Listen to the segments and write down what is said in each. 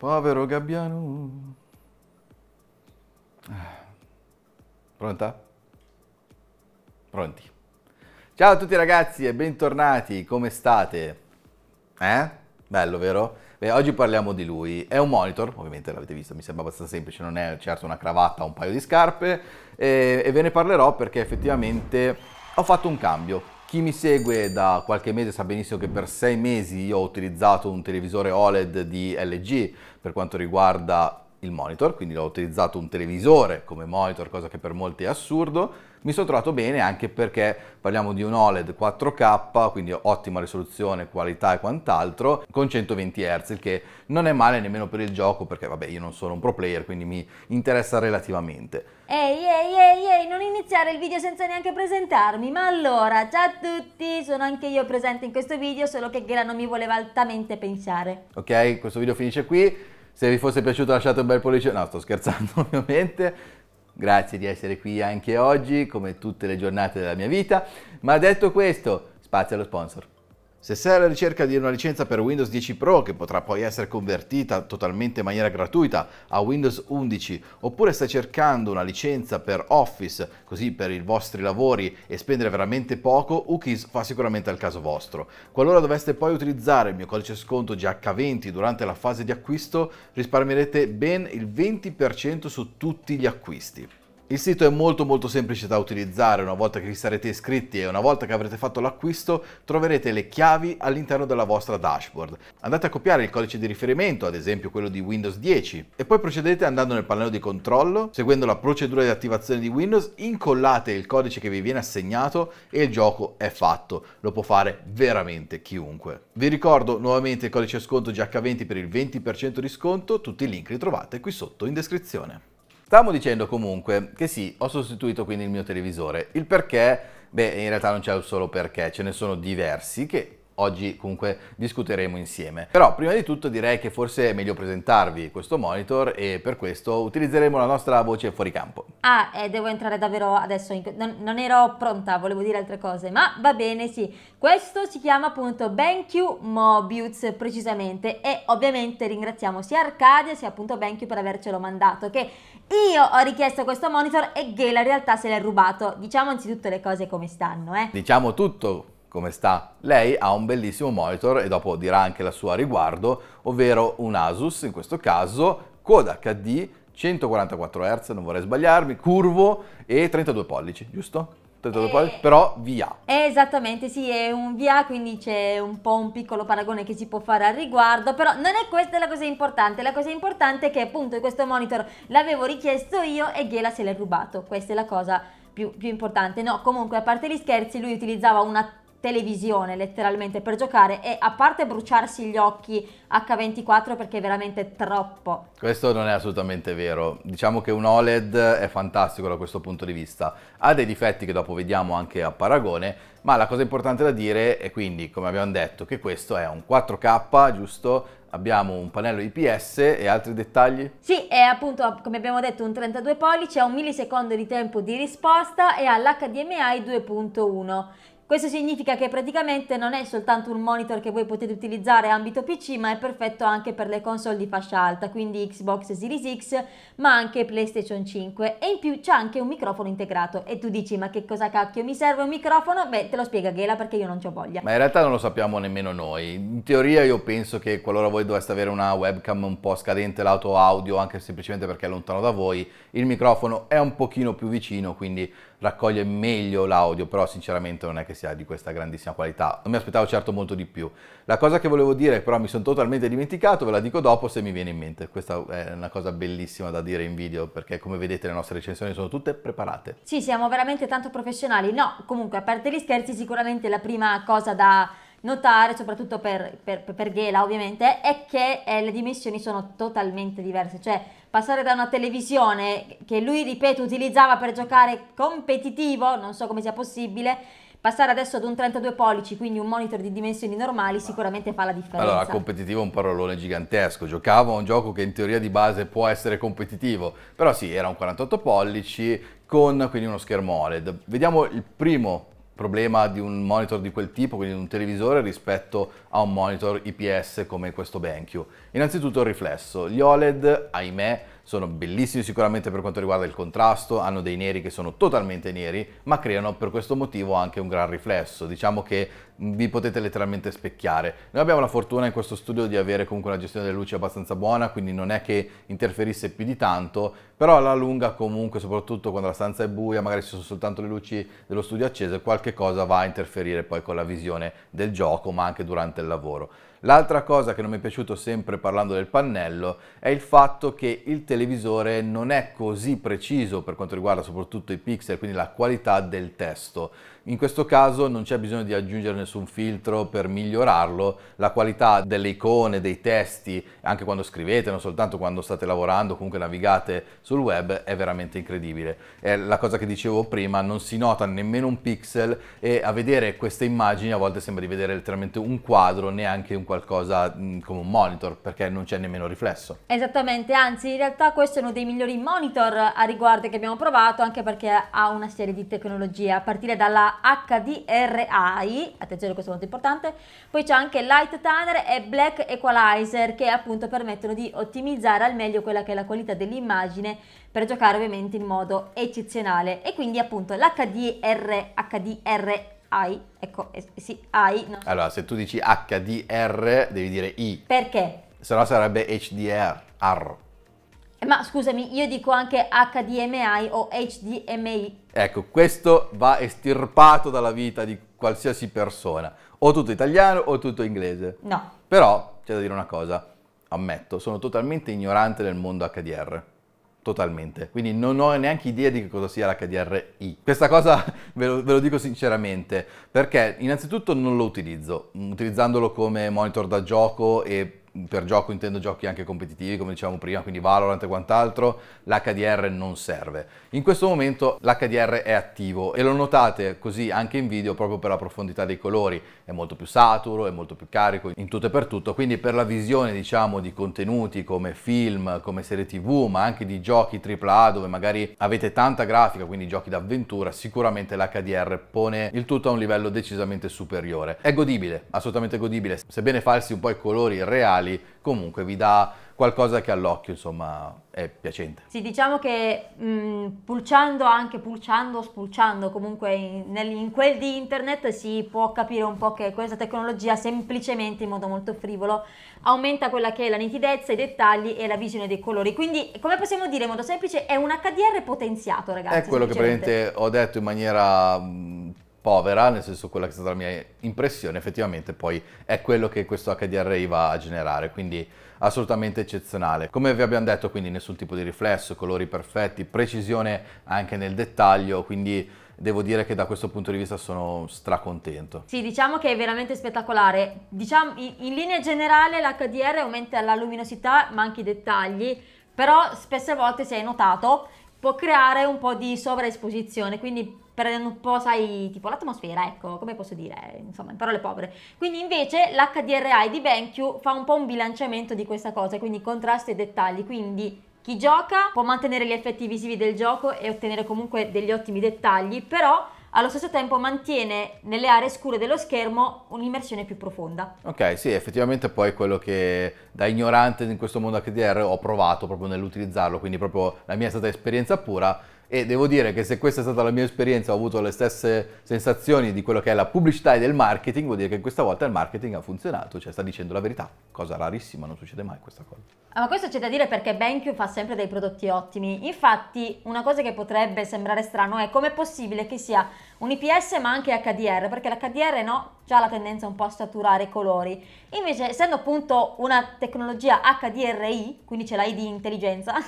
Povero gabbiano. Pronta? Pronti. Ciao a tutti ragazzi e bentornati, come state? Eh? Bello, vero? Beh, oggi parliamo di lui. È un monitor, ovviamente l'avete visto, mi sembra abbastanza semplice, non è certo una cravatta o un paio di scarpe. E, e ve ne parlerò perché effettivamente ho fatto un cambio chi mi segue da qualche mese sa benissimo che per sei mesi io ho utilizzato un televisore OLED di LG per quanto riguarda il monitor, quindi ho utilizzato un televisore come monitor, cosa che per molti è assurdo. Mi sono trovato bene anche perché parliamo di un OLED 4K, quindi ottima risoluzione, qualità e quant'altro, con 120 Hz, il che non è male nemmeno per il gioco, perché vabbè io non sono un pro player, quindi mi interessa relativamente. Ehi, ehi, ehi, ehi, non iniziare il video senza neanche presentarmi, ma allora, ciao a tutti, sono anche io presente in questo video, solo che Ghera non mi voleva altamente pensare. Ok, questo video finisce qui. Se vi fosse piaciuto lasciate un bel pollice, no sto scherzando ovviamente, grazie di essere qui anche oggi come tutte le giornate della mia vita, ma detto questo spazio allo sponsor. Se sei alla ricerca di una licenza per Windows 10 Pro che potrà poi essere convertita totalmente in maniera gratuita a Windows 11 oppure stai cercando una licenza per Office così per i vostri lavori e spendere veramente poco, UKIS fa sicuramente al caso vostro. Qualora doveste poi utilizzare il mio codice sconto GH20 durante la fase di acquisto risparmierete ben il 20% su tutti gli acquisti. Il sito è molto molto semplice da utilizzare, una volta che vi sarete iscritti e una volta che avrete fatto l'acquisto troverete le chiavi all'interno della vostra dashboard. Andate a copiare il codice di riferimento, ad esempio quello di Windows 10, e poi procedete andando nel pannello di controllo, seguendo la procedura di attivazione di Windows, incollate il codice che vi viene assegnato e il gioco è fatto. Lo può fare veramente chiunque. Vi ricordo nuovamente il codice sconto GH20 per il 20% di sconto, tutti i link li trovate qui sotto in descrizione. Stavamo dicendo comunque che sì, ho sostituito quindi il mio televisore. Il perché? Beh, in realtà non c'è un solo perché, ce ne sono diversi che oggi comunque discuteremo insieme. Però prima di tutto direi che forse è meglio presentarvi questo monitor e per questo utilizzeremo la nostra voce fuori campo. Ah, eh, devo entrare davvero adesso, in... non, non, ero pronta, volevo dire altre cose, ma va bene sì. Questo si chiama appunto BenQ Mobius precisamente e ovviamente ringraziamo sia Arcadia sia appunto BenQ per avercelo mandato che io ho richiesto questo monitor e Gela in realtà se l'è rubato. Diciamo anzitutto le cose come stanno, eh. Diciamo tutto come sta. Lei ha un bellissimo monitor e dopo dirà anche la sua riguardo, ovvero un Asus, in questo caso Kodak HD 144 Hz, non vorrei sbagliarmi, curvo e 32 pollici, giusto? eh, però via. Eh, esattamente, sì, è un via, quindi c'è un po' un piccolo paragone che si può fare al riguardo, però non è questa la cosa importante, la cosa importante è che appunto questo monitor l'avevo richiesto io e Ghela se l'è rubato, questa è la cosa più, più importante. No, comunque a parte gli scherzi, lui utilizzava una televisione letteralmente per giocare e a parte bruciarsi gli occhi H24 perché è veramente troppo. Questo non è assolutamente vero, diciamo che un OLED è fantastico da questo punto di vista, ha dei difetti che dopo vediamo anche a paragone, ma la cosa importante da dire è quindi, come abbiamo detto, che questo è un 4K, giusto? abbiamo un pannello IPS e altri dettagli? Sì, è appunto come abbiamo detto un 32 pollici, ha un millisecondo di tempo di risposta e ha l'HDMI 2.1. Questo significa che praticamente non è soltanto un monitor che voi potete utilizzare ambito PC, ma è perfetto anche per le console di fascia alta, quindi Xbox Series X, ma anche PlayStation 5 e in più c'è anche un microfono integrato. E tu dici "Ma che cosa cacchio mi serve un microfono?" Beh, te lo spiega Ghela perché io non ho voglia. Ma in realtà non lo sappiamo nemmeno noi. In teoria io penso che qualora voi doveste avere una webcam un po' scadente l'auto audio, anche semplicemente perché è lontano da voi, il microfono è un pochino più vicino, quindi raccoglie meglio l'audio, però sinceramente non è che sia di questa grandissima qualità, non mi aspettavo certo molto di più. La cosa che volevo dire, però mi sono totalmente dimenticato, ve la dico dopo se mi viene in mente, questa è una cosa bellissima da dire in video perché come vedete le nostre recensioni sono tutte preparate. Sì, siamo veramente tanto professionali, no, comunque a parte gli scherzi sicuramente la prima cosa da notare, soprattutto per, per, per Ghela ovviamente, è che eh, le dimensioni sono totalmente diverse, cioè passare da una televisione che lui, ripeto, utilizzava per giocare competitivo, non so come sia possibile, Passare adesso ad un 32 pollici, quindi un monitor di dimensioni normali, sicuramente fa la differenza. Allora, competitivo è un parolone gigantesco. Giocavo a un gioco che in teoria di base può essere competitivo, però sì, era un 48 pollici con quindi uno schermo OLED. Vediamo il primo problema di un monitor di quel tipo, quindi di un televisore, rispetto a un monitor IPS come questo BenQ? Innanzitutto il riflesso. Gli OLED, ahimè, sono bellissimi sicuramente per quanto riguarda il contrasto, hanno dei neri che sono totalmente neri, ma creano per questo motivo anche un gran riflesso, diciamo che vi potete letteralmente specchiare. Noi abbiamo la fortuna in questo studio di avere comunque una gestione delle luci abbastanza buona, quindi non è che interferisse più di tanto, però alla lunga comunque, soprattutto quando la stanza è buia, magari ci sono soltanto le luci dello studio accese, qualche cosa va a interferire poi con la visione del gioco, ma anche durante il lavoro. L'altra cosa che non mi è piaciuto sempre parlando del pannello è il fatto che il televisore non è così preciso per quanto riguarda soprattutto i pixel, quindi la qualità del testo. In questo caso non c'è bisogno di aggiungere nessun filtro per migliorarlo, la qualità delle icone, dei testi, anche quando scrivete, non soltanto quando state lavorando, comunque navigate sul web, è veramente incredibile. È la cosa che dicevo prima, non si nota nemmeno un pixel e a vedere queste immagini a volte sembra di vedere letteralmente un quadro, neanche un qualcosa mm, come un monitor, perché non c'è nemmeno riflesso. Esattamente, anzi in realtà questo è uno dei migliori monitor a riguardo che abbiamo provato, anche perché ha una serie di tecnologie, a partire dalla HDRI, attenzione questo è molto importante, poi c'è anche Light Tanner e Black Equalizer che appunto permettono di ottimizzare al meglio quella che è la qualità dell'immagine per giocare ovviamente in modo eccezionale e quindi appunto l'HDR, HDRI ecco, eh, sì, AI. No. Allora, se tu dici HDR devi dire I. Perché? Se no sarebbe HDR, R. Ma scusami, io dico anche HDMI o HDMI. Ecco, questo va estirpato dalla vita di qualsiasi persona. O tutto italiano o tutto inglese. No. Però c'è da dire una cosa, ammetto, sono totalmente ignorante del mondo HDR. Totalmente. Quindi non ho neanche idea di che cosa sia l'HDRI. Questa cosa ve lo, ve lo dico sinceramente, perché innanzitutto non lo utilizzo, utilizzandolo come monitor da gioco e per gioco intendo giochi anche competitivi, come dicevamo prima, quindi Valorant e quant'altro, l'HDR non serve. In questo momento l'HDR è attivo e lo notate così anche in video proprio per la profondità dei colori, è molto più saturo, è molto più carico in tutto e per tutto, quindi per la visione diciamo di contenuti come film, come serie tv, ma anche di giochi AAA dove magari avete tanta grafica, quindi giochi d'avventura, sicuramente l'HDR pone il tutto a un livello decisamente superiore. È godibile, assolutamente godibile, sebbene falsi un po' i colori reali, finali comunque vi dà qualcosa che all'occhio insomma è piacente. Sì, diciamo che mh, mm, pulciando anche, pulciando, spulciando comunque in, nel, in, quel di internet si può capire un po' che questa tecnologia semplicemente in modo molto frivolo aumenta quella che è la nitidezza, i dettagli e la visione dei colori. Quindi come possiamo dire in modo semplice è un HDR potenziato ragazzi. È quello che praticamente ho detto in maniera... Mh, mm, povera, nel senso quella che è stata la mia impressione, effettivamente poi è quello che questo HDRI va a generare, quindi assolutamente eccezionale. Come vi abbiamo detto, quindi nessun tipo di riflesso, colori perfetti, precisione anche nel dettaglio, quindi devo dire che da questo punto di vista sono stracontento. Sì, diciamo che è veramente spettacolare. Diciamo, in linea generale l'HDR aumenta la luminosità, ma anche i dettagli, però spesse volte, se hai notato, può creare un po' di sovraesposizione, quindi per un po', sai, tipo l'atmosfera, ecco, come posso dire, insomma, in parole povere. Quindi invece l'HDRI di BenQ fa un po' un bilanciamento di questa cosa, quindi contrasto e dettagli, quindi chi gioca può mantenere gli effetti visivi del gioco e ottenere comunque degli ottimi dettagli, però allo stesso tempo mantiene nelle aree scure dello schermo un'immersione più profonda. Ok, sì, effettivamente poi quello che da ignorante in questo mondo HDR ho provato proprio nell'utilizzarlo, quindi proprio la mia è stata esperienza pura, e devo dire che se questa è stata la mia esperienza ho avuto le stesse sensazioni di quello che è la pubblicità e del marketing, vuol dire che questa volta il marketing ha funzionato, cioè sta dicendo la verità, cosa rarissima, non succede mai questa cosa. Ah, ma questo c'è da dire perché BenQ fa sempre dei prodotti ottimi, infatti una cosa che potrebbe sembrare strano è come è possibile che sia un IPS ma anche HDR, perché l'HDR no, già la tendenza un po' a saturare i colori. Invece, essendo appunto una tecnologia HDRI, quindi c'è di intelligenza,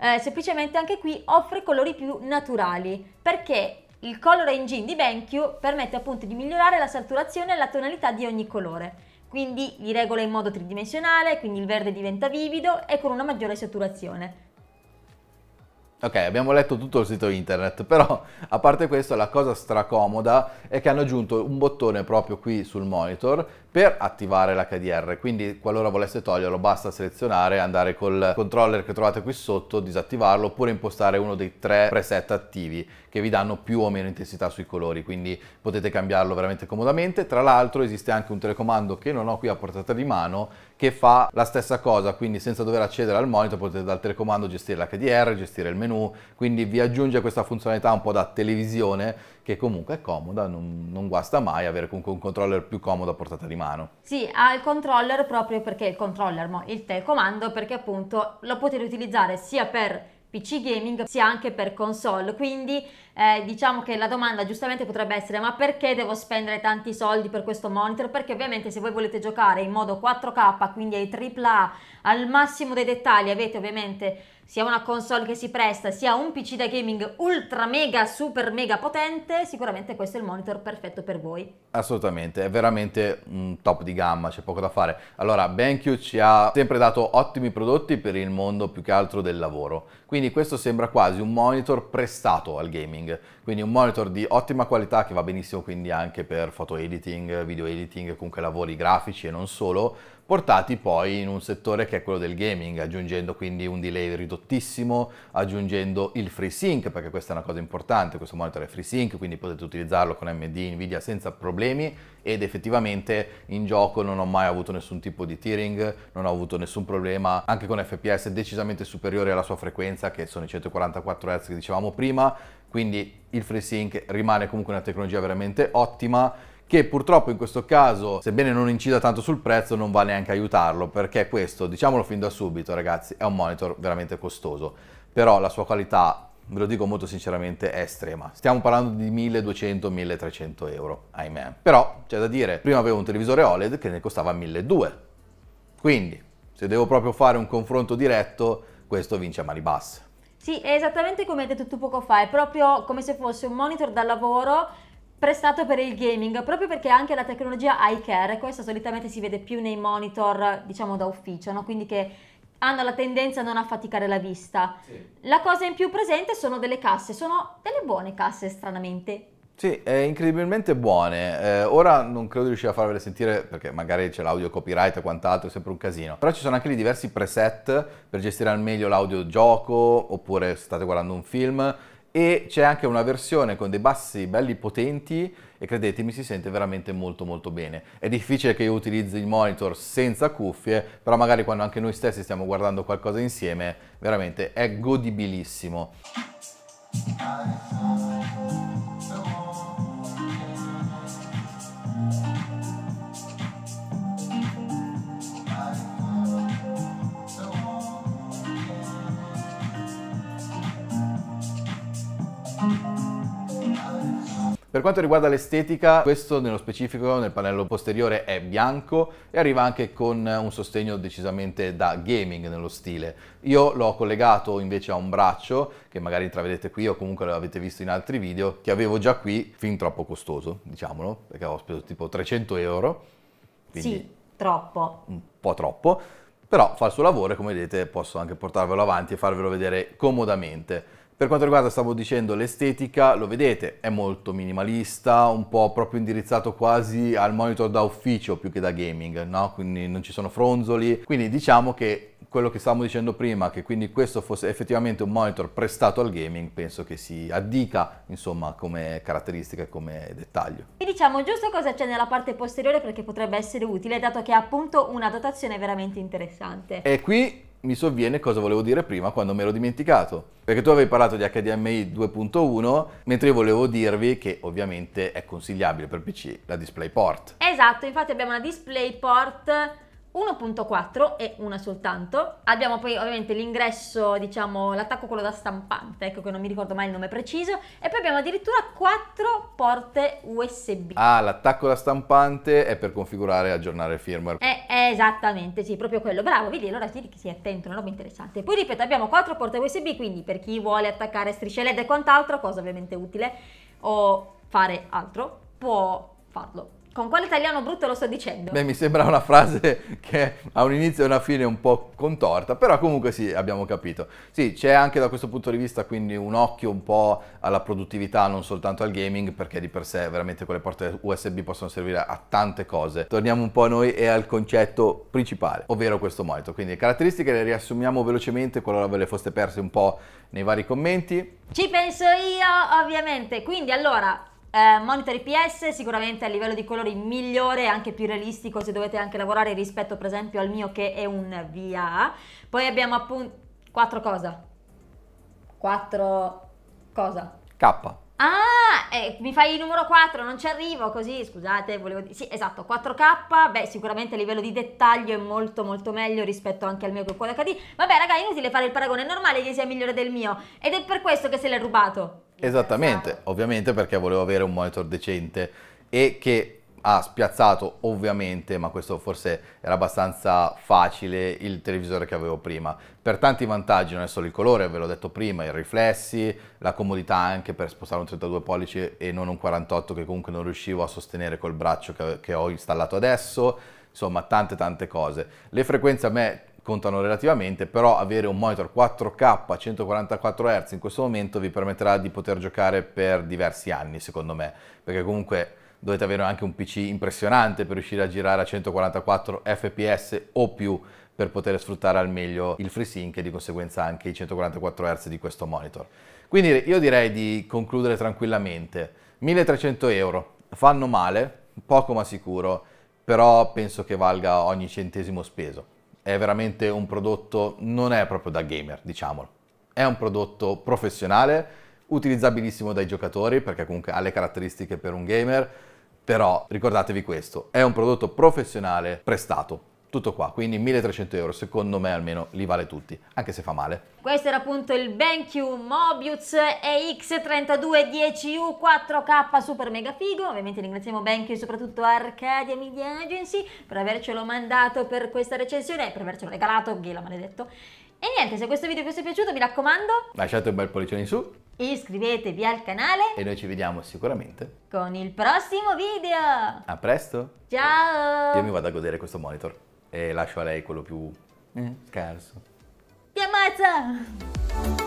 eh, semplicemente anche qui offre colori più naturali, perché il Color Engine di BenQ permette appunto di migliorare la saturazione e la tonalità di ogni colore. Quindi li regola in modo tridimensionale, quindi il verde diventa vivido e con una maggiore saturazione. Ok, abbiamo letto tutto il sito internet, però a parte questo la cosa stracomoda è che hanno aggiunto un bottone proprio qui sul monitor per attivare l'HDR, quindi qualora voleste toglierlo basta selezionare, andare col controller che trovate qui sotto, disattivarlo oppure impostare uno dei tre preset attivi che vi danno più o meno intensità sui colori, quindi potete cambiarlo veramente comodamente. Tra l'altro esiste anche un telecomando che non ho qui a portata di mano che fa la stessa cosa, quindi senza dover accedere al monitor potete dal telecomando gestire l'HDR, gestire il menu, quindi vi aggiunge questa funzionalità un po' da televisione che comunque è comoda, non, non, guasta mai avere comunque un controller più comodo a portata di mano. Sì, ha il controller proprio perché il controller, mo, il telecomando, perché appunto lo potete utilizzare sia per PC gaming sia anche per console, quindi eh, diciamo che la domanda giustamente potrebbe essere ma perché devo spendere tanti soldi per questo monitor? Perché ovviamente se voi volete giocare in modo 4K, quindi ai AAA, al massimo dei dettagli avete ovviamente sia una console che si presta, sia un PC da gaming ultra mega super mega potente, sicuramente questo è il monitor perfetto per voi. Assolutamente, è veramente un top di gamma, c'è poco da fare. Allora, BenQ ci ha sempre dato ottimi prodotti per il mondo più che altro del lavoro, quindi questo sembra quasi un monitor prestato al gaming quindi un monitor di ottima qualità che va benissimo quindi anche per foto editing, video editing, comunque lavori grafici e non solo, portati poi in un settore che è quello del gaming, aggiungendo quindi un delay ridottissimo, aggiungendo il FreeSync, perché questa è una cosa importante, questo monitor è FreeSync, quindi potete utilizzarlo con AMD, Nvidia senza problemi ed effettivamente in gioco non ho mai avuto nessun tipo di tearing, non ho avuto nessun problema, anche con FPS decisamente superiore alla sua frequenza, che sono i 144 Hz che dicevamo prima, quindi il FreeSync rimane comunque una tecnologia veramente ottima che purtroppo in questo caso, sebbene non incida tanto sul prezzo, non va neanche aiutarlo, perché questo, diciamolo fin da subito ragazzi, è un monitor veramente costoso, però la sua qualità, ve lo dico molto sinceramente, è estrema. Stiamo parlando di 1200-1300 euro, ahimè. Però, c'è da dire, prima avevo un televisore OLED che ne costava 1200, quindi se devo proprio fare un confronto diretto, questo vince a mani basse. Sì, è esattamente come hai detto tu poco fa, è proprio come se fosse un monitor da lavoro prestato per il gaming, proprio perché anche la tecnologia eye care, questa solitamente si vede più nei monitor, diciamo, da ufficio, no? Quindi che hanno la tendenza a non affaticare la vista. Sì. La cosa in più presente sono delle casse, sono delle buone casse stranamente, sì, è incredibilmente buone. Eh, ora non credo di riuscire a farvele sentire perché magari c'è l'audio copyright e quant'altro, è sempre un casino. Però ci sono anche lì diversi preset per gestire al meglio l'audio gioco oppure state guardando un film e c'è anche una versione con dei bassi belli potenti e credetemi si sente veramente molto molto bene. È difficile che io utilizzi il monitor senza cuffie, però magari quando anche noi stessi stiamo guardando qualcosa insieme, veramente è godibilissimo. Per quanto riguarda l'estetica, questo nello specifico nel pannello posteriore è bianco e arriva anche con un sostegno decisamente da gaming nello stile. Io l'ho collegato invece a un braccio, che magari intravedete qui o comunque l'avete visto in altri video, che avevo già qui, fin troppo costoso, diciamolo, perché avevo speso tipo 300 euro. Sì, troppo. Un po' troppo però fa il suo lavoro e come vedete posso anche portarvelo avanti e farvelo vedere comodamente. Per quanto riguarda, stavo dicendo, l'estetica, lo vedete, è molto minimalista, un po' proprio indirizzato quasi al monitor da ufficio più che da gaming, no? Quindi non ci sono fronzoli, quindi diciamo che quello che stavamo dicendo prima, che quindi questo fosse effettivamente un monitor prestato al gaming, penso che si addica, insomma, come caratteristica e come dettaglio. E diciamo giusto cosa c'è nella parte posteriore perché potrebbe essere utile, dato che ha appunto una dotazione veramente interessante. E qui mi sovviene cosa volevo dire prima quando me l'ho dimenticato. Perché tu avevi parlato di HDMI 2.1, mentre io volevo dirvi che ovviamente è consigliabile per PC la DisplayPort. Esatto, infatti abbiamo una DisplayPort 1.4 e una soltanto. Abbiamo poi ovviamente l'ingresso, diciamo, l'attacco quello da stampante, ecco che non mi ricordo mai il nome preciso, e poi abbiamo addirittura 4 porte USB. Ah, l'attacco da stampante è per configurare e aggiornare il firmware. Eh, esattamente, sì, proprio quello. Bravo, vedi, allora sì, che si è attento, una roba interessante. Poi ripeto, abbiamo 4 porte USB, quindi per chi vuole attaccare strisce LED e quant'altro, cosa ovviamente utile, o fare altro, può farlo. Con quale italiano brutto lo sto dicendo? Beh, mi sembra una frase che ha un inizio e una fine un po' contorta, però comunque sì, abbiamo capito. Sì, c'è anche da questo punto di vista quindi un occhio un po' alla produttività, non soltanto al gaming, perché di per sé veramente quelle porte USB possono servire a tante cose. Torniamo un po' a noi e al concetto principale, ovvero questo monitor. Quindi le caratteristiche le riassumiamo velocemente, qualora ve le foste perse un po' nei vari commenti. Ci penso io, ovviamente. Quindi allora, eh, monitor IPS sicuramente a livello di colori migliore, anche più realistico se dovete anche lavorare rispetto per esempio al mio che è un VA. Poi abbiamo appunto... 4 cosa? 4 cosa? K. Ah, eh, mi fai il numero 4, non ci arrivo così, scusate, volevo dire... Sì, esatto, 4K, beh, sicuramente a livello di dettaglio è molto molto meglio rispetto anche al mio che è HD. Vabbè, raga, inutile fare il paragone, è normale che sia migliore del mio, ed è per questo che se l'è rubato. Eh, Esattamente, ovviamente perché volevo avere un monitor decente e che ha spiazzato ovviamente, ma questo forse era abbastanza facile, il televisore che avevo prima. Per tanti vantaggi, non è solo il colore, ve l'ho detto prima, i riflessi, la comodità anche per spostare un 32 pollici e non un 48 che comunque non riuscivo a sostenere col braccio che, che ho installato adesso, insomma tante tante cose. Le frequenze a me contano relativamente, però avere un monitor 4K 144 Hz in questo momento vi permetterà di poter giocare per diversi anni, secondo me, perché comunque dovete avere anche un PC impressionante per riuscire a girare a 144 fps o più per poter sfruttare al meglio il FreeSync e di conseguenza anche i 144 Hz di questo monitor. Quindi io direi di concludere tranquillamente. 1300 euro, fanno male, poco ma sicuro, però penso che valga ogni centesimo speso è veramente un prodotto, non è proprio da gamer, diciamolo. È un prodotto professionale, utilizzabilissimo dai giocatori, perché comunque ha le caratteristiche per un gamer, però ricordatevi questo, è un prodotto professionale prestato tutto qua, quindi 1300 euro, secondo me almeno li vale tutti, anche se fa male. Questo era appunto il BenQ Mobius EX3210U 4K super mega figo, ovviamente ringraziamo BenQ e soprattutto Arcadia Media Agency per avercelo mandato per questa recensione, e per avercelo regalato, ghila maledetto. E niente, se questo video vi è piaciuto mi raccomando lasciate un bel pollice in su iscrivetevi al canale e noi ci vediamo sicuramente con il prossimo video a presto ciao io mi vado a godere questo monitor e lascio a lei quello più eh. scarso. Ti ammazza!